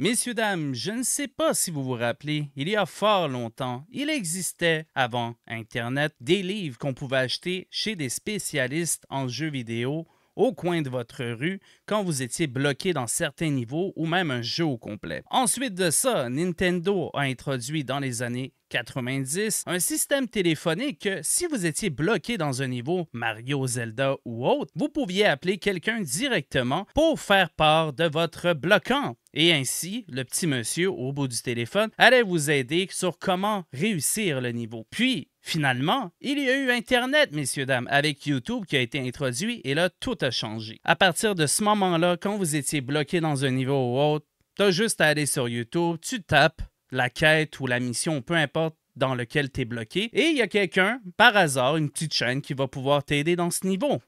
Messieurs, dames, je ne sais pas si vous vous rappelez, il y a fort longtemps, il existait, avant Internet, des livres qu'on pouvait acheter chez des spécialistes en jeux vidéo au coin de votre rue quand vous étiez bloqué dans certains niveaux ou même un jeu au complet. Ensuite de ça, Nintendo a introduit dans les années 90, un système téléphonique que, si vous étiez bloqué dans un niveau Mario, Zelda ou autre, vous pouviez appeler quelqu'un directement pour faire part de votre bloquant. Et ainsi, le petit monsieur au bout du téléphone allait vous aider sur comment réussir le niveau. Puis, Finalement, il y a eu Internet, messieurs, dames, avec YouTube qui a été introduit et là, tout a changé. À partir de ce moment-là, quand vous étiez bloqué dans un niveau ou autre, as juste à aller sur YouTube, tu tapes la quête ou la mission, peu importe dans lequel tu es bloqué, et il y a quelqu'un, par hasard, une petite chaîne qui va pouvoir t'aider dans ce niveau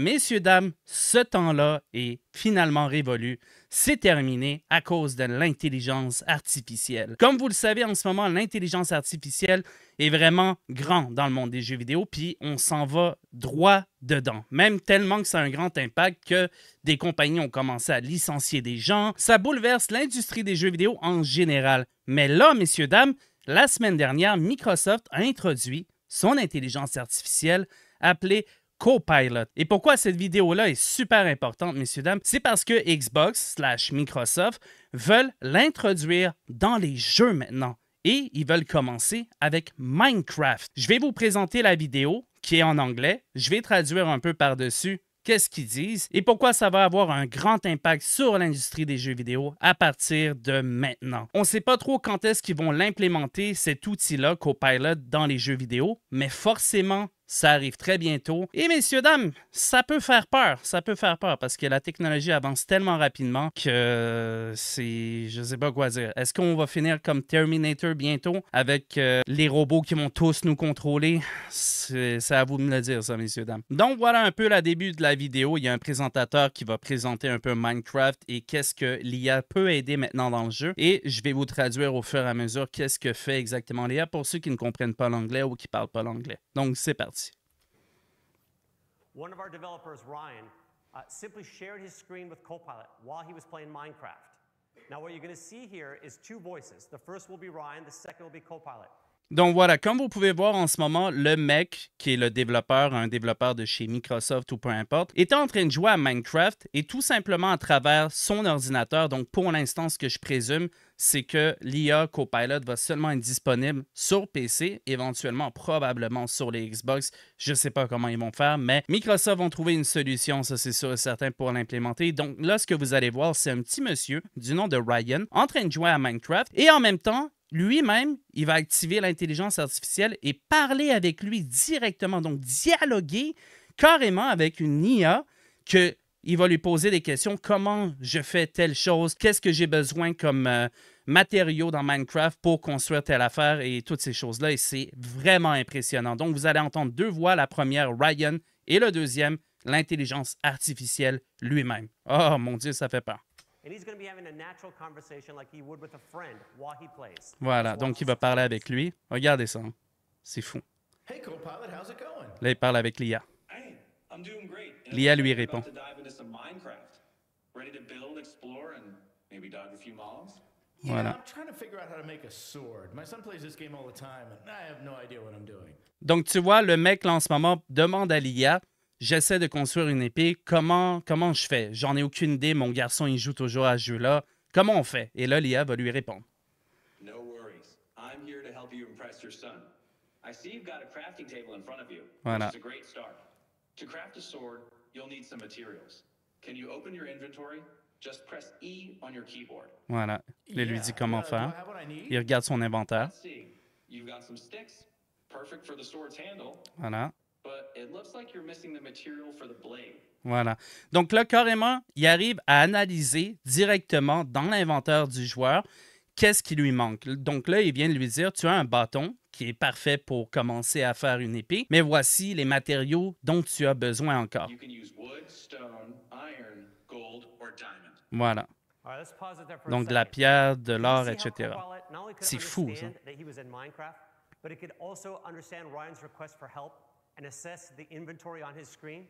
messieurs, dames, ce temps-là est finalement révolu. C'est terminé à cause de l'intelligence artificielle. Comme vous le savez, en ce moment, l'intelligence artificielle est vraiment grand dans le monde des jeux vidéo, puis on s'en va droit dedans. Même tellement que ça a un grand impact que des compagnies ont commencé à licencier des gens. Ça bouleverse l'industrie des jeux vidéo en général. Mais là, messieurs, dames, la semaine dernière, Microsoft a introduit son intelligence artificielle appelée Copilot. Et pourquoi cette vidéo-là est super importante, messieurs, dames? C'est parce que Xbox slash Microsoft veulent l'introduire dans les jeux maintenant. Et ils veulent commencer avec Minecraft. Je vais vous présenter la vidéo qui est en anglais. Je vais traduire un peu par-dessus qu'est-ce qu'ils disent et pourquoi ça va avoir un grand impact sur l'industrie des jeux vidéo à partir de maintenant. On ne sait pas trop quand est-ce qu'ils vont l'implémenter, cet outil-là, Copilot, dans les jeux vidéo, mais forcément, ça arrive très bientôt. Et messieurs, dames, ça peut faire peur. Ça peut faire peur parce que la technologie avance tellement rapidement que euh, c'est. Je sais pas quoi dire. Est-ce qu'on va finir comme Terminator bientôt avec euh, les robots qui vont tous nous contrôler? C'est à vous de me le dire, ça, messieurs, dames. Donc voilà un peu la début de la vidéo. Il y a un présentateur qui va présenter un peu Minecraft et qu'est-ce que l'IA peut aider maintenant dans le jeu. Et je vais vous traduire au fur et à mesure qu'est-ce que fait exactement l'IA pour ceux qui ne comprennent pas l'anglais ou qui parlent pas l'anglais. Donc c'est parti. One of our developers, Ryan, uh, simply shared his screen with Copilot while he was playing Minecraft. Now, what you're going to see here is two voices. The first will be Ryan, the second will be Copilot. Donc voilà, comme vous pouvez voir en ce moment, le mec, qui est le développeur, un développeur de chez Microsoft ou peu importe, est en train de jouer à Minecraft et tout simplement à travers son ordinateur. Donc pour l'instant, ce que je présume, c'est que l'IA Copilot va seulement être disponible sur PC, éventuellement probablement sur les Xbox. Je ne sais pas comment ils vont faire, mais Microsoft vont trouver une solution, ça c'est sûr et certain, pour l'implémenter. Donc là, ce que vous allez voir, c'est un petit monsieur du nom de Ryan en train de jouer à Minecraft et en même temps, lui-même, il va activer l'intelligence artificielle et parler avec lui directement, donc dialoguer carrément avec une IA que il va lui poser des questions. Comment je fais telle chose? Qu'est-ce que j'ai besoin comme euh, matériaux dans Minecraft pour construire telle affaire et toutes ces choses-là? Et c'est vraiment impressionnant. Donc, vous allez entendre deux voix. La première, Ryan, et le deuxième, l'intelligence artificielle lui-même. Oh mon Dieu, ça fait peur. Voilà, donc il va parler avec lui. Regardez ça. Hein. C'est fou. Là, il parle avec l'IA. L'IA lui répond. Voilà. Donc, tu vois, le mec, là, en ce moment, demande à l'IA j'essaie de construire une épée. Comment, comment je fais? J'en ai aucune idée. Mon garçon, il joue toujours à ce jeu-là. Comment on fait? Et là, l'IA va lui répondre. Voilà. Voilà. Il lui dit comment uh, faire. Il regarde son inventaire. Voilà. Voilà. Donc là, carrément, il arrive à analyser directement dans l'inventaire du joueur qu'est-ce qui lui manque. Donc là, il vient de lui dire, tu as un bâton qui est parfait pour commencer à faire une épée, mais voici les matériaux dont tu as besoin encore. Voilà. Donc de la pierre, de l'or, etc. C'est fou, ça and assess the inventory on his screen?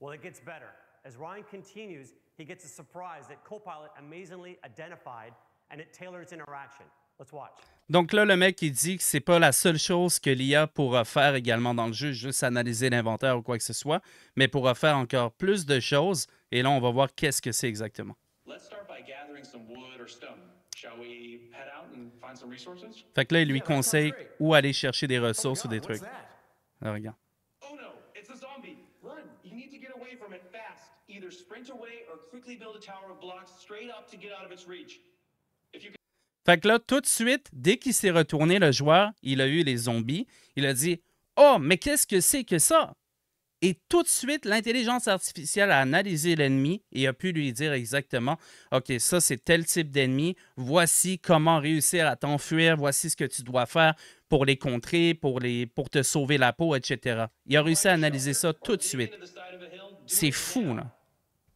Well, it gets better. As Ryan continues, he gets a surprise that Copilot amazingly identified and it tailors interaction. Let's watch. Donc là, le mec, il dit que c'est pas la seule chose que l'IA pourra faire également dans le jeu, juste analyser l'inventaire ou quoi que ce soit, mais pourra faire encore plus de choses. Et là, on va voir qu'est-ce que c'est exactement. Let's start by gathering some wood or stone. Fait que là, il lui conseille où aller chercher des oh ressources ou des trucs. Alors, ah, regarde. Fait que là, tout de suite, dès qu'il s'est retourné, le joueur, il a eu les zombies. Il a dit Oh, mais qu'est-ce que c'est que ça Et tout de suite, l'intelligence artificielle a analysé l'ennemi et a pu lui dire exactement OK, ça, c'est tel type d'ennemi. Voici comment réussir à t'enfuir. Voici ce que tu dois faire pour les contrer, pour, les, pour te sauver la peau, etc. Il a réussi à analyser ça tout de suite. C'est fou, là.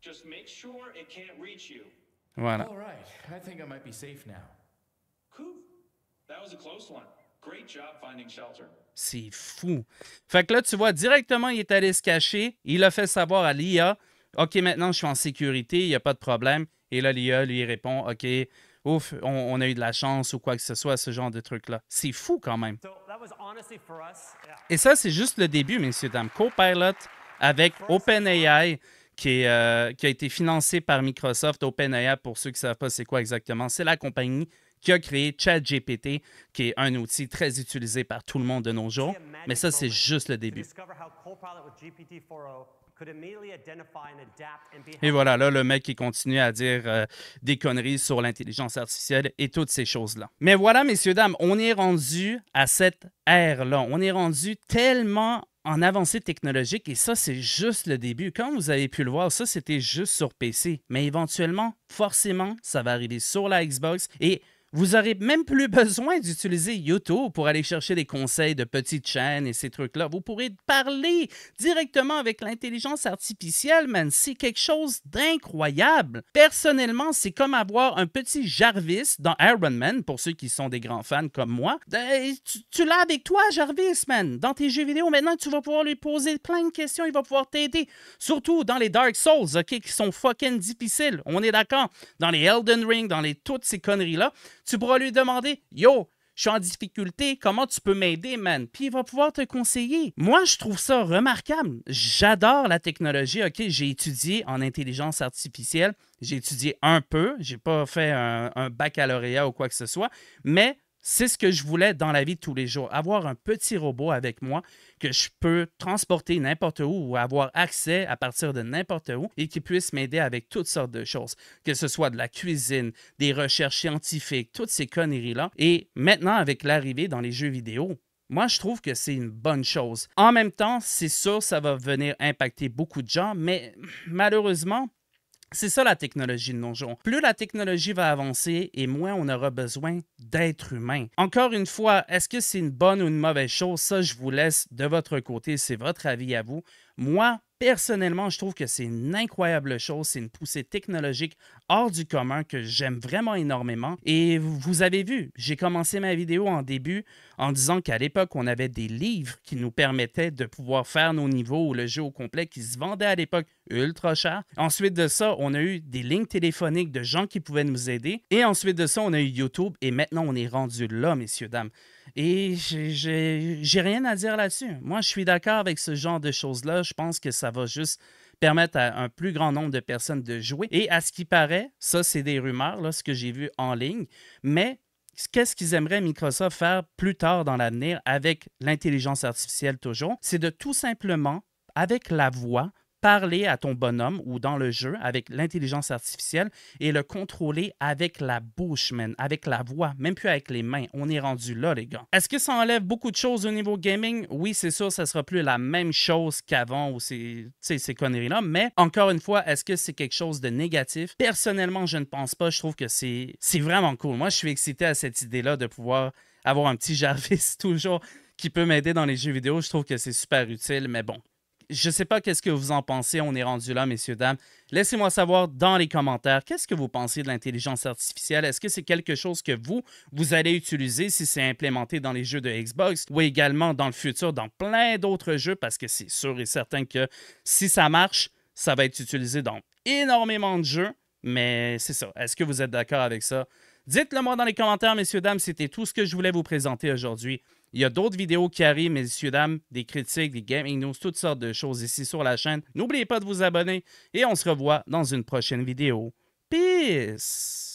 Just make sure it can't reach you. Voilà. All right, I think I might be safe now. That was a close one. Great job finding shelter. C'est fou. Fait que là, tu vois, directement, il est allé se cacher. Il a fait savoir à l'IA, OK, maintenant, je suis en sécurité, il n'y a pas de problème. Et là, l'IA lui répond, OK, ouf, on, a eu de la chance ou quoi que ce soit, ce genre de truc-là. C'est fou quand même. Et ça, c'est juste le début, messieurs, dames. Copilot avec OpenAI qui, euh, qui a été financé par Microsoft. OpenAI, pour ceux qui ne savent pas c'est quoi exactement, c'est la compagnie qui a créé ChatGPT, qui est un outil très utilisé par tout le monde de nos jours. Mais ça, c'est juste le début. Et voilà, là, le mec qui continue à dire euh, des conneries sur l'intelligence artificielle et toutes ces choses-là. Mais voilà, messieurs, dames, on est rendu à cette ère-là. On est rendu tellement en avancée technologique et ça, c'est juste le début. Comme vous avez pu le voir, ça, c'était juste sur PC. Mais éventuellement, forcément, ça va arriver sur la Xbox et vous n'aurez même plus besoin d'utiliser YouTube pour aller chercher des conseils de petites chaînes et ces trucs-là. Vous pourrez parler directement avec l'intelligence artificielle, man. C'est quelque chose d'incroyable. Personnellement, c'est comme avoir un petit Jarvis dans Iron Man, pour ceux qui sont des grands fans comme moi. Ben, tu, l'as avec toi, Jarvis, man. Dans tes jeux vidéo, maintenant, tu vas pouvoir lui poser plein de questions. Il va pouvoir t'aider. Surtout dans les Dark Souls, OK, qui sont fucking difficiles. On est d'accord. Dans les Elden Ring, dans les, toutes ces conneries-là tu pourras lui demander Yo, je suis en difficulté, comment tu peux m'aider, man? Puis il va pouvoir te conseiller. Moi, je trouve ça remarquable. J'adore la technologie, OK? J'ai étudié en intelligence artificielle, j'ai étudié un peu, j'ai pas fait un, baccalauréat ou quoi que ce soit, mais c'est ce que je voulais dans la vie de tous les jours, avoir un petit robot avec moi que je peux transporter n'importe où ou avoir accès à partir de n'importe où et qui puisse m'aider avec toutes sortes de choses, que ce soit de la cuisine, des recherches scientifiques, toutes ces conneries-là. Et maintenant, avec l'arrivée dans les jeux vidéo, moi, je trouve que c'est une bonne chose. En même temps, c'est sûr, ça va venir impacter beaucoup de gens, mais malheureusement, c'est ça la technologie de nos jours. Plus la technologie va avancer et moins on aura besoin d'être humain. Encore une fois, est-ce que c'est une bonne ou une mauvaise chose? Ça, je vous laisse de votre côté. C'est votre avis à vous. Moi, Personnellement, je trouve que c'est une incroyable chose. C'est une poussée technologique hors du commun que j'aime vraiment énormément. Et vous avez vu, j'ai commencé ma vidéo en début en disant qu'à l'époque, on avait des livres qui nous permettaient de pouvoir faire nos niveaux ou le jeu au complet qui se vendait à l'époque ultra cher. Ensuite de ça, on a eu des lignes téléphoniques de gens qui pouvaient nous aider. Et ensuite de ça, on a eu YouTube. Et maintenant, on est rendu là, messieurs, dames. Et j'ai rien à dire là-dessus. Moi, je suis d'accord avec ce genre de choses-là. Je pense que ça va juste permettre à un plus grand nombre de personnes de jouer. Et à ce qui paraît, ça, c'est des rumeurs, là, ce que j'ai vu en ligne, mais qu'est-ce qu'ils aimeraient Microsoft faire plus tard dans l'avenir avec l'intelligence artificielle toujours, c'est de tout simplement, avec la voix, parler à ton bonhomme ou dans le jeu avec l'intelligence artificielle et le contrôler avec la bouche, man, avec la voix, même plus avec les mains. On est rendu là, les gars. Est-ce que ça enlève beaucoup de choses au niveau gaming? Oui, c'est sûr, ça sera plus la même chose qu'avant ou ces, ces conneries-là, mais encore une fois, est-ce que c'est quelque chose de négatif? Personnellement, je ne pense pas. Je trouve que c'est vraiment cool. Moi, je suis excité à cette idée-là de pouvoir avoir un petit Jarvis toujours qui peut m'aider dans les jeux vidéo. Je trouve que c'est super utile, mais bon, je ne sais pas qu'est-ce que vous en pensez. On est rendu là, messieurs, dames. Laissez-moi savoir dans les commentaires qu'est-ce que vous pensez de l'intelligence artificielle. Est-ce que c'est quelque chose que vous, vous allez utiliser si c'est implémenté dans les jeux de Xbox ou également dans le futur dans plein d'autres jeux parce que c'est sûr et certain que si ça marche, ça va être utilisé dans énormément de jeux. Mais c'est ça. Est-ce que vous êtes d'accord avec ça? Dites-le moi dans les commentaires, messieurs, dames, c'était tout ce que je voulais vous présenter aujourd'hui. Il y a d'autres vidéos qui arrivent, messieurs, dames, des critiques, des gaming news, toutes sortes de choses ici sur la chaîne. N'oubliez pas de vous abonner et on se revoit dans une prochaine vidéo. Peace!